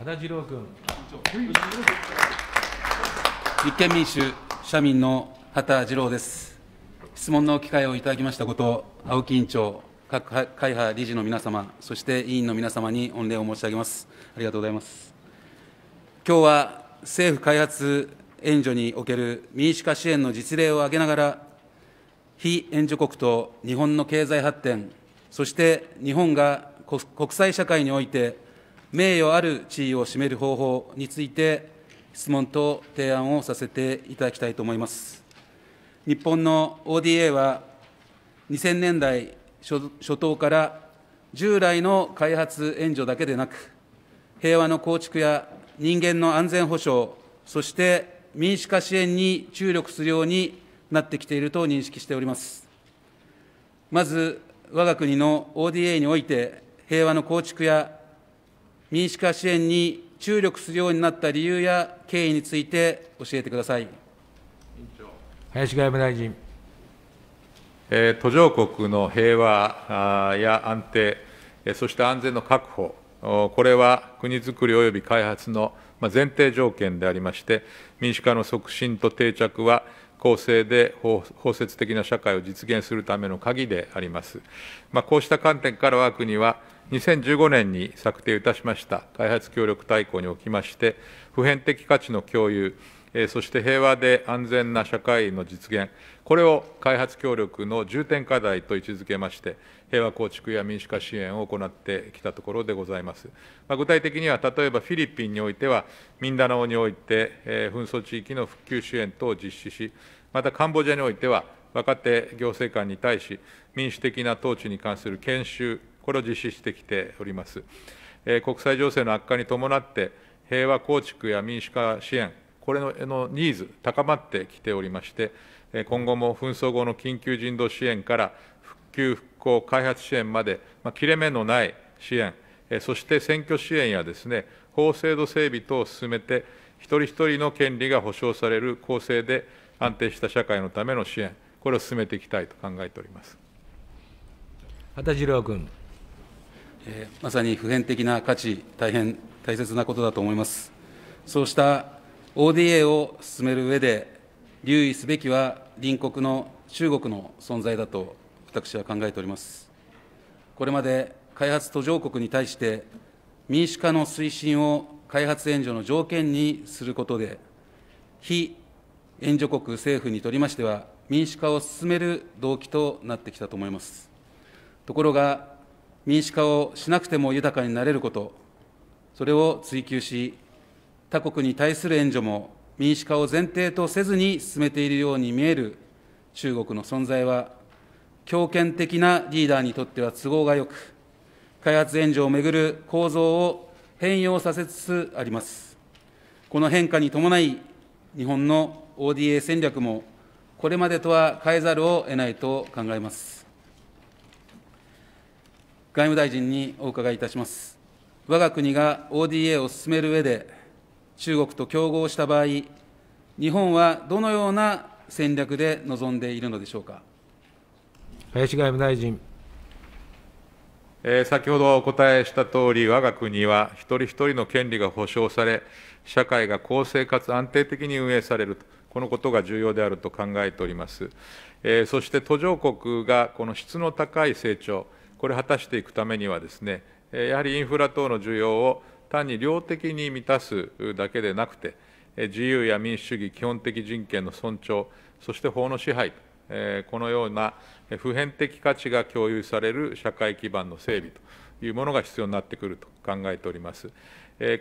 和田郎君。立憲民主社民の畑次郎です。質問の機会をいただきましたこと、青木委員長、各会派理事の皆様、そして委員の皆様に御礼を申し上げます。ありがとうございます。今日は政府開発援助における民主化支援の実例を挙げながら、非援助国と日本の経済発展、そして日本が国際社会において名誉ある地位を占める方法について、質問と提案をさせていただきたいと思います。日本の ODA は、2000年代初頭から従来の開発援助だけでなく、平和の構築や人間の安全保障、そして民主化支援に注力するようになってきていると認識しております。まず、我が国の ODA において、平和の構築や民主化支援に注力するようになった理由や経緯について教えてください。林外務大臣。途上国の平和や安定、そして安全の確保、これは国づくり及び開発の前提条件でありまして、民主化の促進と定着は、公正で包摂的な社会を実現するための鍵であります。まあ、こうした観点から我が国は2015年に策定いたしました開発協力大綱におきまして、普遍的価値の共有、そして平和で安全な社会の実現、これを開発協力の重点課題と位置づけまして、平和構築や民主化支援を行ってきたところでございます。まあ、具体的には、例えばフィリピンにおいては、ミンダナオにおいて、えー、紛争地域の復旧支援等を実施し、またカンボジアにおいては、若手行政官に対し、民主的な統治に関する研修、これを実施してきております。国際情勢の悪化に伴って、平和構築や民主化支援、これのニーズ、高まってきておりまして、今後も紛争後の緊急人道支援から復旧・復興・開発支援まで、まあ、切れ目のない支援、そして選挙支援やですね法制度整備等を進めて、一人一人の権利が保障される公正で安定した社会のための支援、これを進めていきたいと考えております。羽次郎君。えまさに普遍的な価値、大変大切なことだと思います。そうした ODA を進める上で、留意すべきは隣国の中国の存在だと私は考えております。これまで開発途上国に対して民主化の推進を開発援助の条件にすることで、非援助国政府にとりましては、民主化を進める動機となってきたと思います。ところが、民主化をしなくても豊かになれること、それを追求し、他国に対する援助も民主化を前提とせずに進めているように見える中国の存在は、強権的なリーダーにとっては都合がよく、開発援助をめぐる構造を変容させつつあります。この変化に伴い、日本の ODA 戦略も、これまでとは変えざるを得ないと考えます。外務大臣にお伺いいたします。我が国が ODA を進める上で、中国と競合した場合、日本はどのような戦略で臨んでいるのでしょうか。林外務大臣。え先ほどお答えしたとおり、我が国は一人一人の権利が保障され、社会が公正かつ安定的に運営されると、このことが重要であると考えております。えそして途上国がこの質の高い成長、これ果たしていくためにはですね、やはりインフラ等の需要を単に量的に満たすだけでなくて、自由や民主主義、基本的人権の尊重、そして法の支配、このような普遍的価値が共有される社会基盤の整備というものが必要になってくると考えております。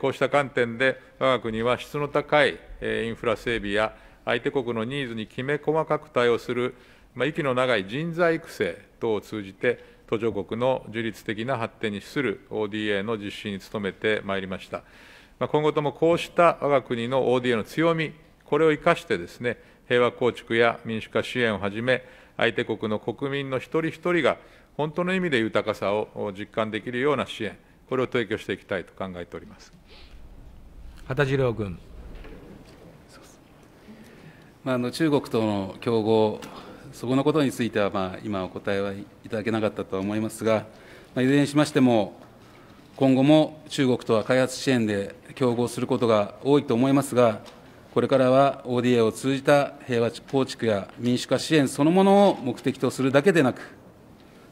こうした観点で、我が国は質の高いインフラ整備や相手国のニーズにきめ細かく対応する、息の長い人材育成等を通じて、途上国の自律的な発展に資する ODA の実施に努めてまいりました。今後ともこうした我が国の ODA の強み、これを生かしてですね、平和構築や民主化支援をはじめ、相手国の国民の一人一人が本当の意味で豊かさを実感できるような支援、これを提供していきたいと考えております。畑次郎君。まあ、あの中国との競合、そこのことについては、まあ、今お答えはいただけなかったとは思いますが、まあ、いずれにしましても、今後も中国とは開発支援で競合することが多いと思いますが、これからは ODA を通じた平和構築や民主化支援そのものを目的とするだけでなく、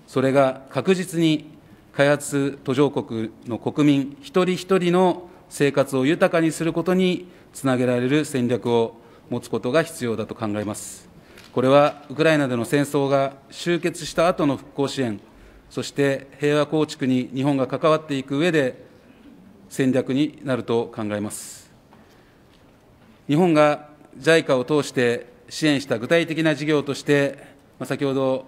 それが確実に開発途上国の国民一人一人の生活を豊かにすることにつなげられる戦略を持つことが必要だと考えます。これはウクライナでの戦争が終結した後の復興支援、そして平和構築に日本が関わっていく上で戦略になると考えます。日本が JICA を通して支援した具体的な事業として、まあ、先ほど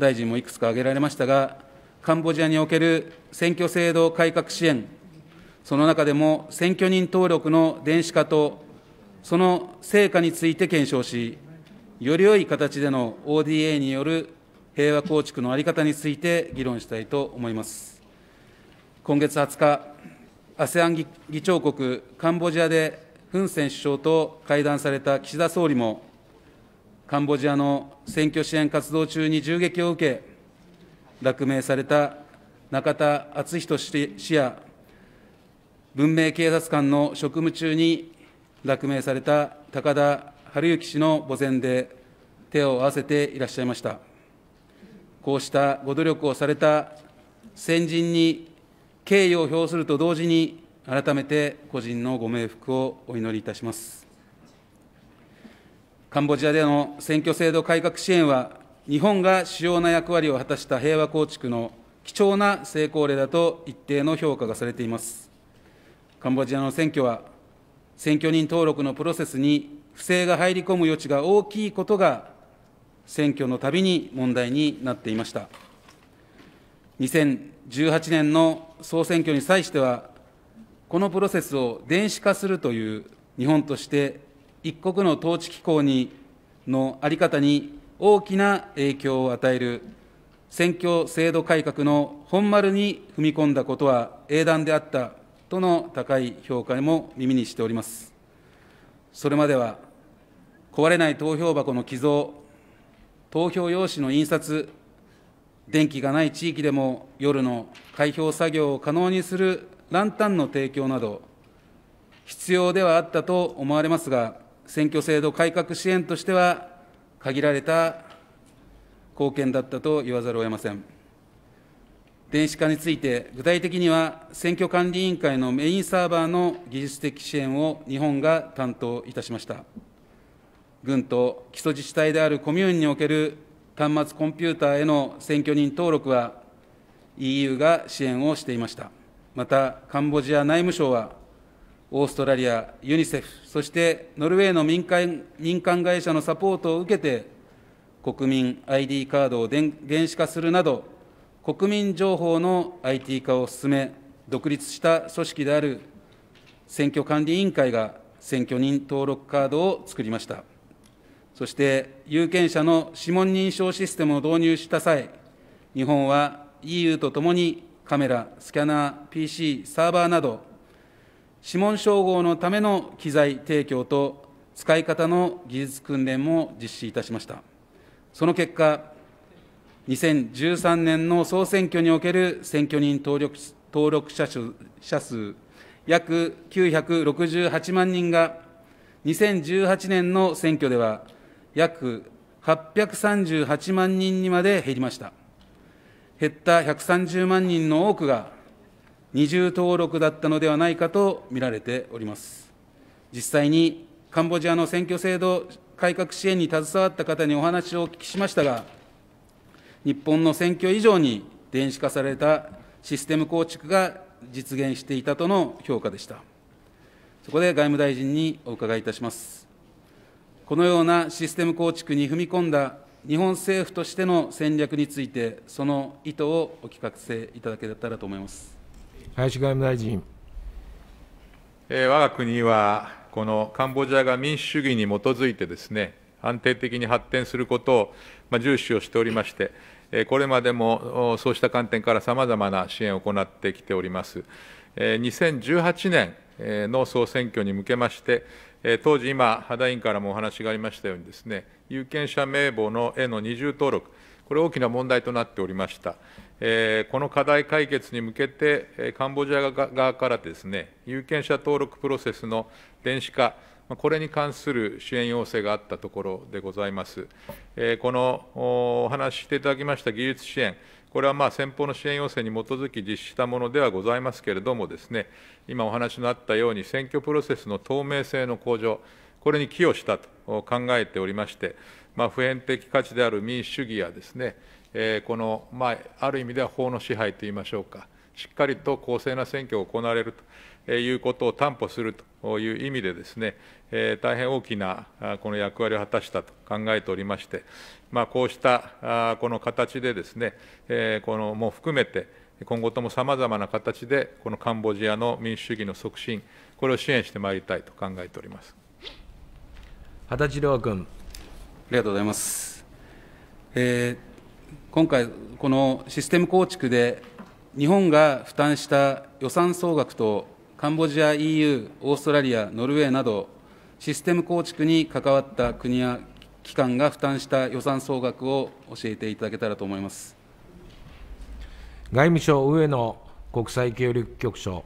大臣もいくつか挙げられましたが、カンボジアにおける選挙制度改革支援、その中でも選挙人登録の電子化と、その成果について検証し、より良い形での ODA による平和構築の在り方について議論したいと思います。今月20日、ASEAN 議長国カンボジアでフン・セン首相と会談された岸田総理も、カンボジアの選挙支援活動中に銃撃を受け、落命された中田敦仁氏や、文明警察官の職務中に落命された高田春之氏の墓前で手を合わせていらっしゃいました。こうしたご努力をされた先人に敬意を表すると同時に、改めて個人のご冥福をお祈りいたします。カンボジアでの選挙制度改革支援は、日本が主要な役割を果たした平和構築の貴重な成功例だと一定の評価がされています。カンボジアの選挙は、選挙人登録のプロセスに不正が入り込む余地が大きいことが、選挙のたびに問題になっていました。2018年の総選挙に際しては、このプロセスを電子化するという日本として、一国の統治機構にの在り方に大きな影響を与える選挙制度改革の本丸に踏み込んだことは英断であったとの高い評価も耳にしております。それまでは壊れない投票箱の寄贈、投票用紙の印刷、電気がない地域でも夜の開票作業を可能にするランタンの提供など、必要ではあったと思われますが、選挙制度改革支援としては、限られた貢献だったと言わざるを得ません。電子化について、具体的には選挙管理委員会のメインサーバーの技術的支援を日本が担当いたしました。軍と基礎自治体であるコミューンにおける端末コンピューターへの選挙人登録は EU が支援をしていました。また、カンボジア内務省は、オーストラリア、ユニセフ、そしてノルウェーの民間民間会社のサポートを受けて、国民 ID カードを電電子化するなど、国民情報の IT 化を進め、独立した組織である選挙管理委員会が選挙人登録カードを作りました。そして有権者の指紋認証システムを導入した際、日本は EU とともにカメラ、スキャナー、PC、サーバーなど、指紋照合のための機材提供と使い方の技術訓練も実施いたしました。その結果、2013年の総選挙における選挙人登録登録者数者数約968万人が、2018年の選挙では約838万人にまで減りました。減った130万人の多くが、二重登録だったのではないかと見られております。実際にカンボジアの選挙制度改革支援に携わった方にお話をお聞きしましたが、日本の選挙以上に電子化されたシステム構築が実現していたとの評価でした。そこで外務大臣にお伺いいたします。このようなシステム構築に踏み込んだ日本政府としての戦略について、その意図をお聞かせいただけたらと思います林外務大臣。えー、我が国は、このカンボジアが民主主義に基づいてですね、安定的に発展することを、まあ、重視をしておりまして、これまでもそうした観点からさまざまな支援を行ってきております。2018年の総選挙に向けまして、当時、今、肌田委員からもお話がありましたようにですね、有権者名簿のへの二重登録、これ大きな問題となっておりました。えこの課題解決に向けて、カンボジア側からですね、有権者登録プロセスの電子化、これに関する支援要請があったところでございます。このお話ししていただきました技術支援、これはまあ先方の支援要請に基づき実施したものではございますけれどもです、ね、今お話のあったように、選挙プロセスの透明性の向上、これに寄与したと考えておりまして、まあ、普遍的価値である民主主義やですね、えー、この、まあ、ある意味では法の支配といいましょうか、しっかりと公正な選挙が行われるということを担保するという意味でですね、え大変大きなこの役割を果たしたと考えておりまして、まあ、こうしたこの形でですね、えこのも含めて、今後ともさまざまな形で、このカンボジアの民主主義の促進、これを支援してまいりたいと考えております羽田次郎君。ありがとうございます。えー、今回、このシステム構築で、日本が負担した予算総額とカンボジア、EU、オーストラリア、ノルウェーなど、システム構築に関わった国や機関が負担した予算総額を教えていただけたらと思います外務省上野国際協力局長。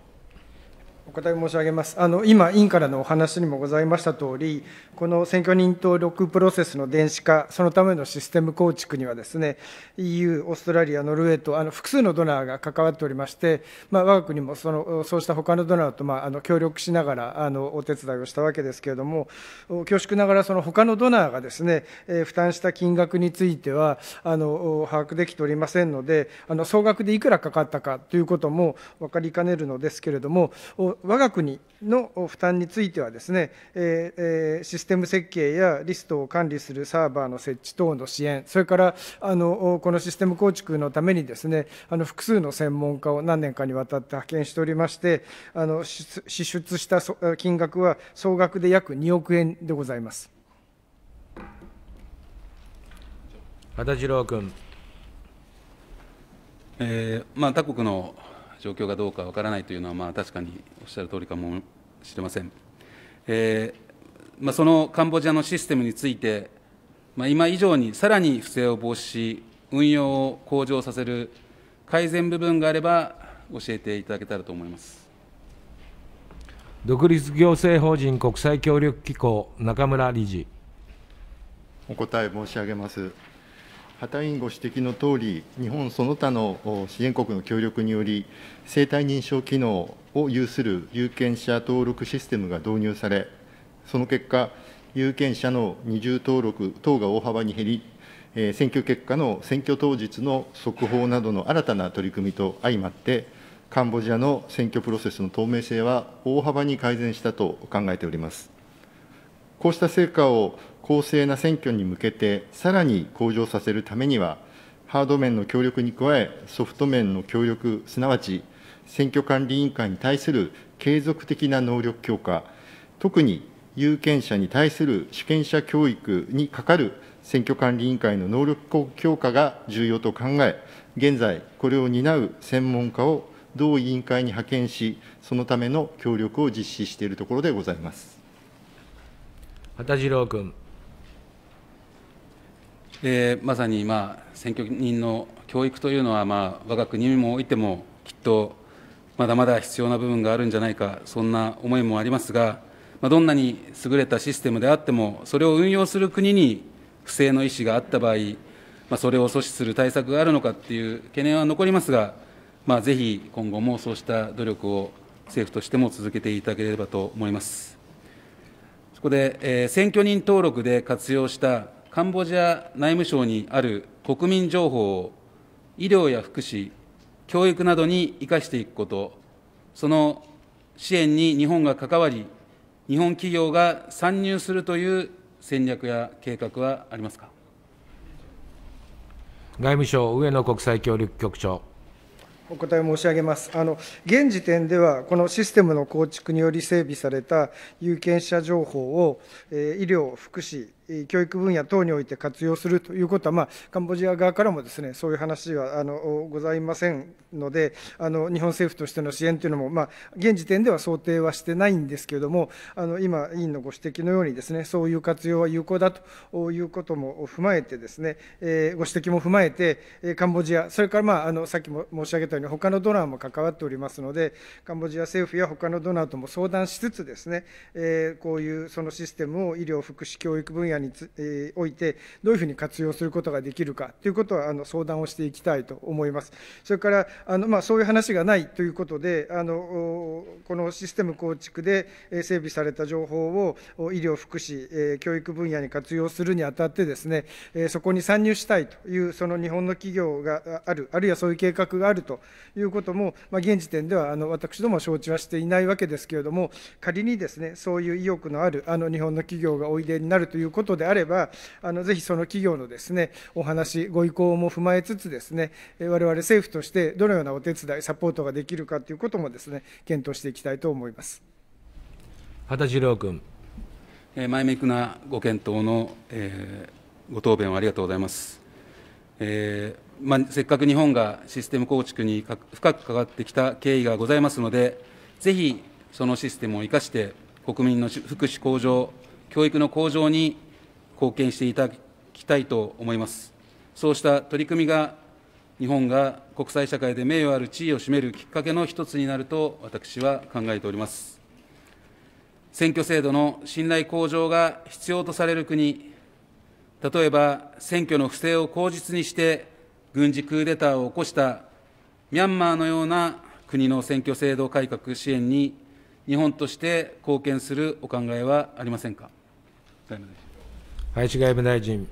お答え申し上げます。あの今、委員からのお話にもございましたとおり、この選挙人登録プロセスの電子化、そのためのシステム構築にはですね、EU、オーストラリア、ノルウェーとあの複数のドナーが関わっておりまして、まあ、我が国もそのそうした他のドナーと、まあ、あの協力しながらあのお手伝いをしたわけですけれども、恐縮ながら、その他のドナーがですね、えー、負担した金額についてはあの把握できておりませんので、あの総額でいくらかかったかということも分かりかねるのですけれども、我が国の負担についてはですね、えー、システム設計やリストを管理するサーバーの設置等の支援、それからあのこのシステム構築のためにですね、あの複数の専門家を何年かにわたって派遣しておりまして、あの支出した金額は総額で約2億円でございます。和田次郎君。えーまあ、他国の状況がどうかわからないというのは、まあ、確かにおっしゃる通りかもしれません。えー、まあ、そのカンボジアのシステムについて、まあ、今以上にさらに不正を防止し、運用を向上させる改善部分があれば、教えていただけたらと思います独立行政法人国際協力機構、中村理事。お答え申し上げます。畑委員ご指摘のとおり、日本その他の支援国の協力により、生体認証機能を有する有権者登録システムが導入され、その結果、有権者の二重登録等が大幅に減り、え選挙結果の選挙当日の速報などの新たな取り組みと相まって、カンボジアの選挙プロセスの透明性は大幅に改善したと考えております。こうした成果を公正な選挙に向けてさらに向上させるためには、ハード面の協力に加え、ソフト面の協力、すなわち選挙管理委員会に対する継続的な能力強化、特に有権者に対する主権者教育にかかる選挙管理委員会の能力強化が重要と考え、現在、これを担う専門家を同委員会に派遣し、そのための協力を実施しているところでございます。畑次郎君。でまさに、まあ、選挙人の教育というのは、まあ、我が国においてもきっとまだまだ必要な部分があるんじゃないかそんな思いもありますが、まあ、どんなに優れたシステムであってもそれを運用する国に不正の意思があった場合、まあ、それを阻止する対策があるのかっていう懸念は残りますが、まあ、ぜひ今後もそうした努力を政府としても続けていただければと思います。そこで、えー、選挙人登録で活用したカンボジア内務省にある国民情報を医療や福祉、教育などに生かしていくこと、その支援に日本が関わり、日本企業が参入するという戦略や計画はありますか外務省上野国際協力局長。お答え申し上げますあの現時点では、このシステムの構築により整備された有権者情報を、えー、医療、福祉、教育分野等において活用するということは、まあ、カンボジア側からもです、ね、そういう話はあのございませんのであの、日本政府としての支援というのも、まあ、現時点では想定はしてないんですけれども、あの今、委員のご指摘のようにです、ね、そういう活用は有効だということも踏まえてですね、えご指摘も踏まえて、カンボジア、それから、まあ、あのさっきも申し上げたように、他のドナーも関わっておりますので、カンボジア政府や他のドナーとも相談しつつですね、えこういうそのシステムを医療、福祉、教育分野につ、えー、おいて、どういうふうに活用することができるかということはあの相談をしていきたいと思います。それからあの、まあ、そういう話がないということで、あのこのシステム構築で整備された情報を医療、福祉、え教育分野に活用するにあたってですね、えそこに参入したいという、その日本の企業がある、あるいはそういう計画があるということも、まあ、現時点ではあの私ども承知はしていないわけですけれども、仮にですね、そういう意欲のあるあの日本の企業がおいでになるということことであれば、あのぜひその企業のですね、お話、ご意向も踏まえつつですね、我々政府としてどのようなお手伝い、サポートができるかということもですね、検討していきたいと思います。畑次郎君。前向きなご検討の、えー、ご答弁をありがとうございます。えーまあ、せっかく日本がシステム構築に深く関わってきた経緯がございますので、ぜひそのシステムを生かして、国民の福祉向上、教育の向上に貢献していただきたいと思います。そうした取り組みが日本が国際社会で名誉ある地位を占めるきっかけの一つになると私は考えております。選挙制度の信頼向上が必要とされる国、例えば選挙の不正を口実にして軍事クーデターを起こしたミャンマーのような国の選挙制度改革支援に日本として貢献するお考えはありませんか。林外務大臣。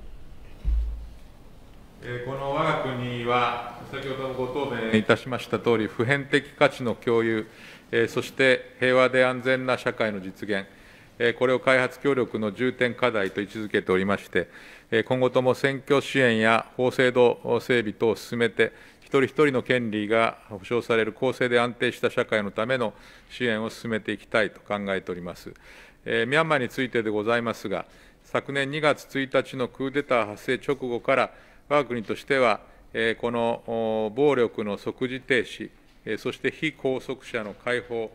この我が国は、先ほどもご答弁いたしましたとおり、普遍的価値の共有、そして平和で安全な社会の実現、これを開発協力の重点課題と位置づけておりまして、今後とも選挙支援や法制度整備等を進めて、一人一人の権利が保障される公正で安定した社会のための支援を進めていきたいと考えております。ミャンマーについてでございますが、昨年2月1日のクーデター発生直後から、我が国としては、この暴力の即時停止、そして非拘束者の解放、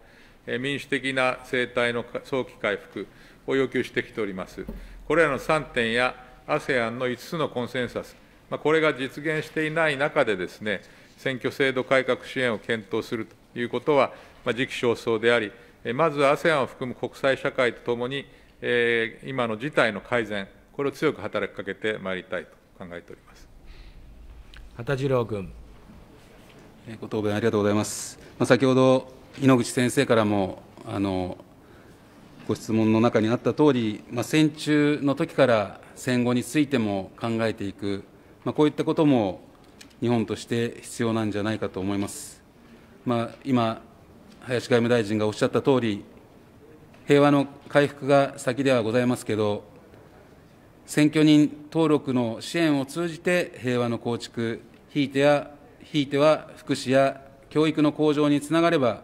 民主的な生態の早期回復を要求してきております。これらの3点や ASEAN の5つのコンセンサス、これが実現していない中でですね、選挙制度改革支援を検討するということは、時期尚早であり、まず ASEAN を含む国際社会とともに、えー、今の事態の改善、これを強く働きかけてまいりたいと考えております畑次郎君。ご答弁ありがとうございます。まあ、先ほど井ノ口先生からもあのご質問の中にあった通り、まあ、戦中の時から戦後についても考えていく、まあ、こういったことも日本として必要なんじゃないかと思います。まあ、今林外務大臣がおっしゃった通り、平和の回復が先ではございますけど、選挙人登録の支援を通じて平和の構築、ひいてはひいては福祉や教育の向上につながれば、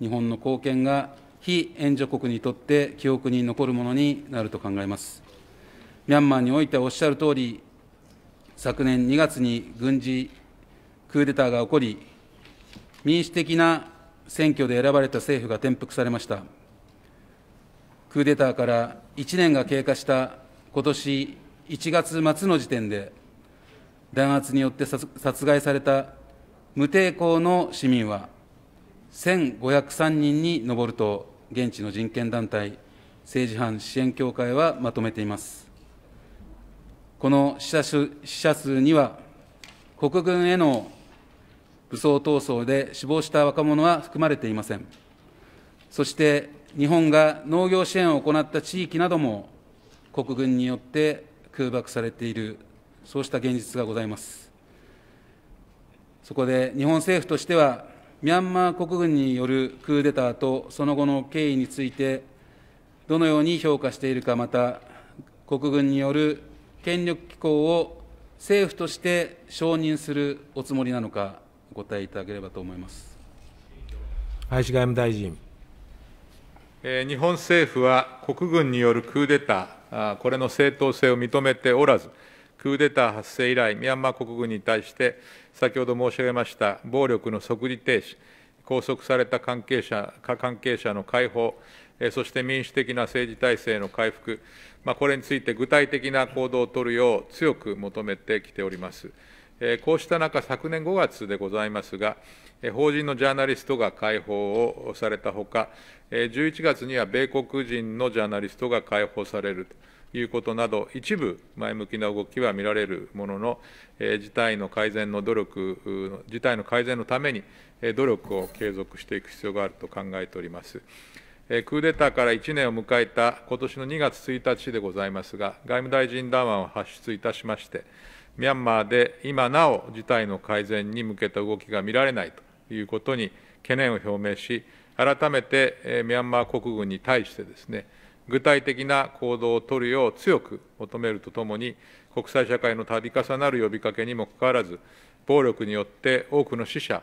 日本の貢献が非援助国にとって記憶に残るものになると考えます。ミャンマーにおいておっしゃる通り、昨年2月に軍事クーデターが起こり、民主的な選挙で選ばれた政府が転覆されました。クーデターから1年が経過した今年1月末の時点で、弾圧によって殺害された無抵抗の市民は、1503人に上ると、現地の人権団体、政治犯支援協会はまとめています。この死者数死者数には、国軍への武装闘争で死亡した若者は含まれていません。そして日本が農業支援を行った地域なども国軍によって空爆されている、そうした現実がございます。そこで日本政府としては、ミャンマー国軍によるクーデターとその後の経緯について、どのように評価しているか、また国軍による権力機構を政府として承認するおつもりなのか、お答えいただければと思います林外務大臣。日本政府は国軍によるクーデター、これの正当性を認めておらず、クーデター発生以来、ミャンマー国軍に対して、先ほど申し上げました暴力の即時停止、拘束された関係者関係者の解放、そして民主的な政治体制の回復、まあ、これについて具体的な行動を取るよう強く求めてきております。こうした中、昨年5月でございますが、法人のジャーナリストが解放をされたほか、11月には米国人のジャーナリストが解放されるということなど、一部前向きな動きは見られるものの、事態の改善の努力、事態の改善のために努力を継続していく必要があると考えております。クーデターから1年を迎えた今年の2月1日でございますが、外務大臣談話を発出いたしまして、ミャンマーで今なお事態の改善に向けた動きが見られないということに懸念を表明し、改めてミャンマー国軍に対してですね、具体的な行動を取るよう強く求めるとともに、国際社会の度重なる呼びかけにもかかわらず、暴力によって多くの死者、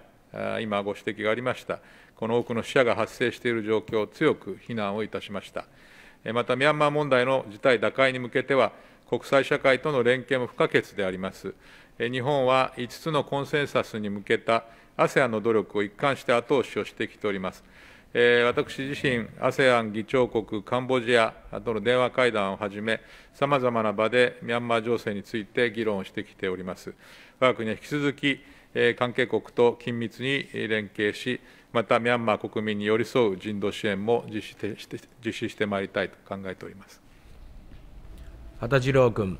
今ご指摘がありました、この多くの死者が発生している状況を強く非難をいたしました。また、ミャンマー問題の事態打開に向けては、国際社会との連携も不可欠であります。日本は5つのコンセンサスに向けた ASEAN の努力を一貫して後押しをしてきております。私自身、ASEAN 議長国カンボジアとの電話会談をはじめ、さまざまな場でミャンマー情勢について議論をしてきております。我が国は引き続き、関係国と緊密に連携し、またミャンマー国民に寄り添う人道支援も実施して実施してまいりたいと考えております。羽次郎君。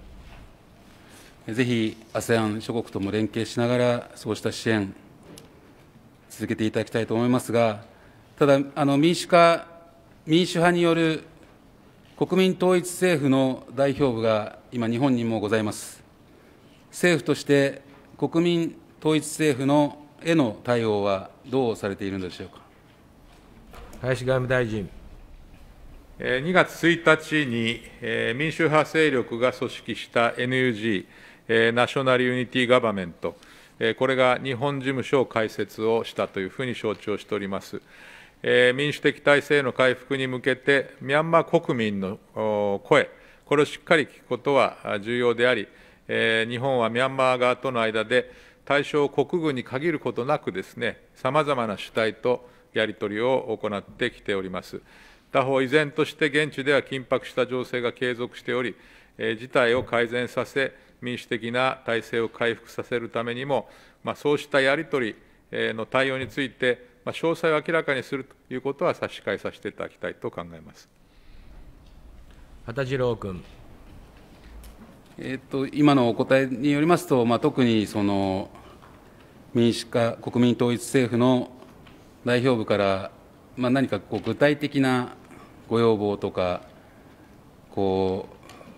ぜひ ASEAN 諸国とも連携しながら、そうした支援、続けていただきたいと思いますが、ただ、あの民主化、民主派による国民統一政府の代表部が今、日本にもございます。政府として国民統一政府のへの対応はどうされているのでしょうか林外務大臣。2月1日に民主派勢力が組織した NUG、ナショナル・ユニティ・ガバメント、これが日本事務所を開設をしたというふうに承知をしております。民主的体制の回復に向けて、ミャンマー国民の声、これをしっかり聞くことは重要であり、日本はミャンマー側との間で、対象国軍に限ることなくですね、さまざまな主体とやり取りを行ってきております。他方、依然として現地では緊迫した情勢が継続しており、事態を改善させ、民主的な体制を回復させるためにも、まあ、そうしたやり取りの対応について、まあ、詳細を明らかにするということは差し控えさせていただきたいと考えます畑次郎君。えー、っと今のお答えによりますと、まあ、特にその民主化、国民統一政府の代表部から、まあ、何かこう具体的なご要望とか、こ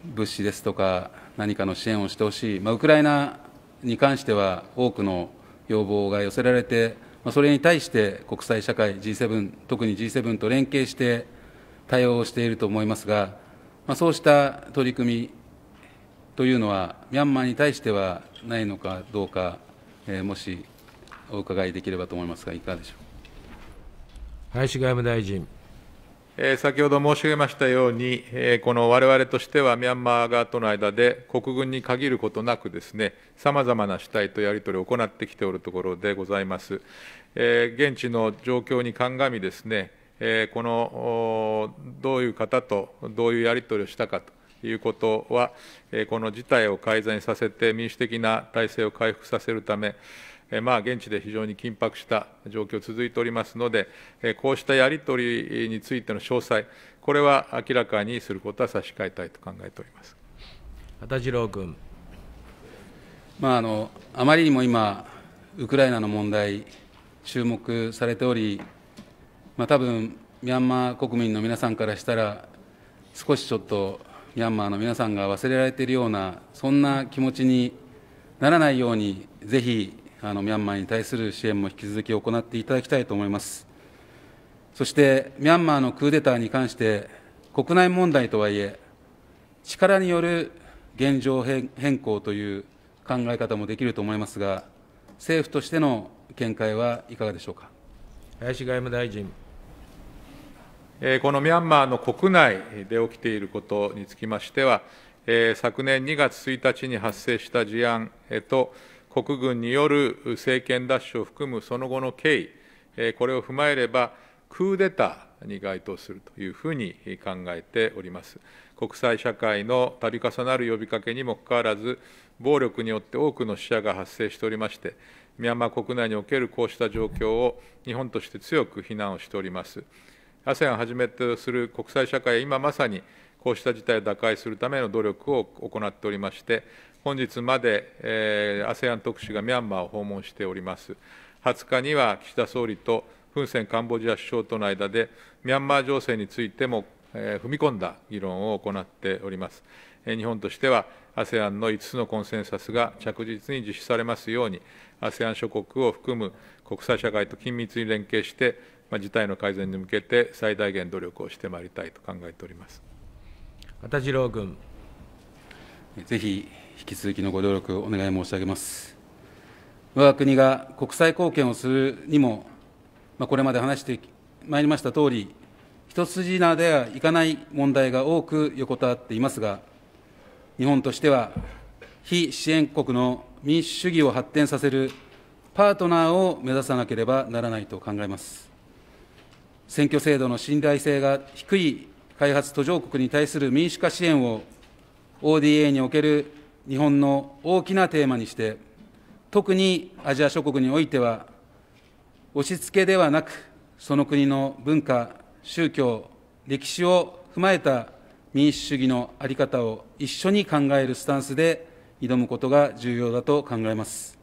う物資ですとか、何かの支援をしてほしい、まあ、ウクライナに関しては多くの要望が寄せられて、まあ、それに対して国際社会、G7、特に G7 と連携して対応していると思いますが、まあ、そうした取り組みというのは、ミャンマーに対してはないのかどうか、えー、もしお伺いできればと思いますが、いかがでしょう林外務大臣。先ほど申し上げましたように、この我々としてはミャンマー側との間で国軍に限ることなくですね、さまざまな主体とやり取りを行ってきておるところでございます。現地の状況に鑑みですね、このどういう方とどういうやり取りをしたかということは、この事態を改善させて民主的な体制を回復させるため、まあ、現地で非常に緊迫した状況続いておりますので、こうしたやり取りについての詳細、これは明らかにすることは差し控えたいと考えております羽次郎君、まああの。あまりにも今、ウクライナの問題、注目されており、まあ多分ミャンマー国民の皆さんからしたら、少しちょっとミャンマーの皆さんが忘れられているような、そんな気持ちにならないように、ぜひあのミャンマーに対する支援も引き続き行っていただきたいと思います。そして、ミャンマーのクーデターに関して、国内問題とはいえ、力による現状変更という考え方もできると思いますが、政府としての見解はいかがでしょうか。林外務大臣。このミャンマーの国内で起きていることにつきましては、昨年2月1日に発生した事案と、国軍による政権奪取を含むその後の経緯、これを踏まえれば、クーデターに該当するというふうに考えております。国際社会の度重なる呼びかけにもかかわらず、暴力によって多くの死者が発生しておりまして、ミャンマー国内におけるこうした状況を日本として強く非難をしております。ASEAN をはじめとする国際社会は今まさにこうした事態を打開するための努力を行っておりまして、本日まで、えー、ASEAN 特使がミャンマーを訪問しております。20日には岸田総理とフン・センカンボジア首相との間で、ミャンマー情勢についても、えー、踏み込んだ議論を行っております。えー、日本としては、ASEAN の5つのコンセンサスが着実に実施されますように、ASEAN 諸国を含む国際社会と緊密に連携して、まあ、事態の改善に向けて最大限努力をしてまいりたいと考えております。田次郎君。ぜひ引き続きのご努力をお願い申し上げます。我が国が国際貢献をするにも、まあ、これまで話してまいりましたとおり、一筋縄ではいかない問題が多く横たわっていますが、日本としては、非支援国の民主主義を発展させるパートナーを目指さなければならないと考えます。選挙制度の信頼性が低い開発途上国に対する民主化支援を ODA における日本の大きなテーマにして、特にアジア諸国においては、押し付けではなく、その国の文化、宗教、歴史を踏まえた民主主義の在り方を一緒に考えるスタンスで挑むことが重要だと考えます。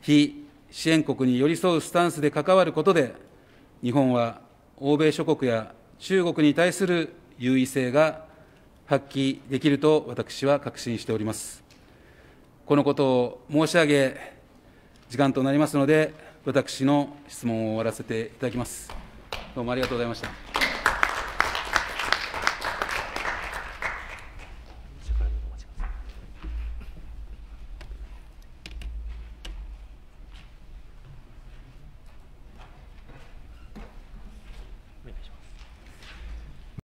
非支援国に寄り添うスタンスで関わることで、日本は欧米諸国や中国に対する優位性が発揮できると私は確信しております。このことを申し上げ、時間となりますので、私の質問を終わらせていただきます。どうもありがとうございました。